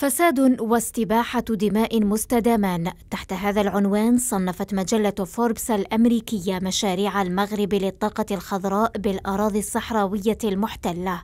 فساد واستباحة دماء مستدامان تحت هذا العنوان صنفت مجلة فوربس الأمريكية مشاريع المغرب للطاقة الخضراء بالأراضي الصحراوية المحتلة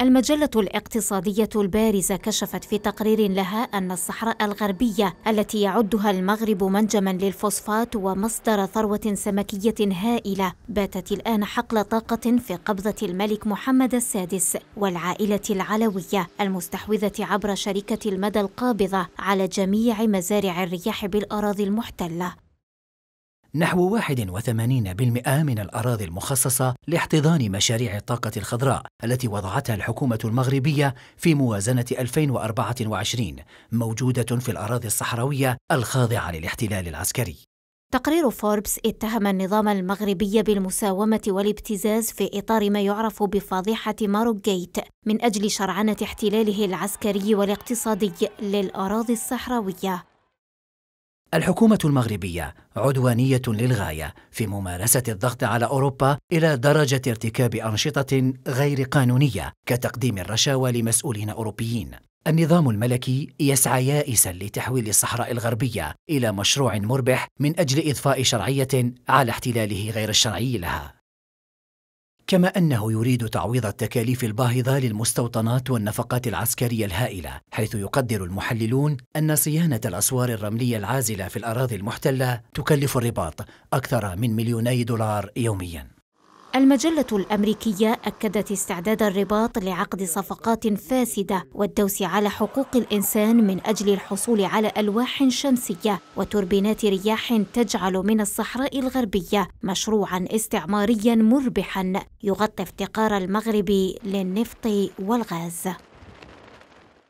المجلة الاقتصادية البارزة كشفت في تقرير لها أن الصحراء الغربية التي يعدها المغرب منجما للفوسفات ومصدر ثروة سمكية هائلة باتت الآن حقل طاقة في قبضة الملك محمد السادس والعائلة العلوية المستحوذة عبر شركة المدى القابضة على جميع مزارع الرياح بالأراضي المحتلة نحو 81% من الأراضي المخصصة لاحتضان مشاريع الطاقة الخضراء التي وضعتها الحكومة المغربية في موازنة 2024 موجودة في الأراضي الصحراوية الخاضعة للاحتلال العسكري. تقرير فوربس اتهم النظام المغربي بالمساومة والابتزاز في إطار ما يعرف بفضيحة ماروك جيت من أجل شرعنة احتلاله العسكري والاقتصادي للأراضي الصحراوية الحكومة المغربية عدوانية للغاية في ممارسة الضغط على أوروبا إلى درجة ارتكاب أنشطة غير قانونية كتقديم الرشاوى لمسؤولين أوروبيين. النظام الملكي يسعى يائسا لتحويل الصحراء الغربية إلى مشروع مربح من أجل إضفاء شرعية على احتلاله غير الشرعي لها. كما أنه يريد تعويض التكاليف الباهظة للمستوطنات والنفقات العسكرية الهائلة حيث يقدر المحللون أن صيانة الأسوار الرملية العازلة في الأراضي المحتلة تكلف الرباط أكثر من مليوني دولار يومياً المجلة الأمريكية أكدت استعداد الرباط لعقد صفقات فاسدة والدوس على حقوق الإنسان من أجل الحصول على ألواح شمسية وتوربينات رياح تجعل من الصحراء الغربية مشروعا استعماريا مربحا يغطي افتقار المغرب للنفط والغاز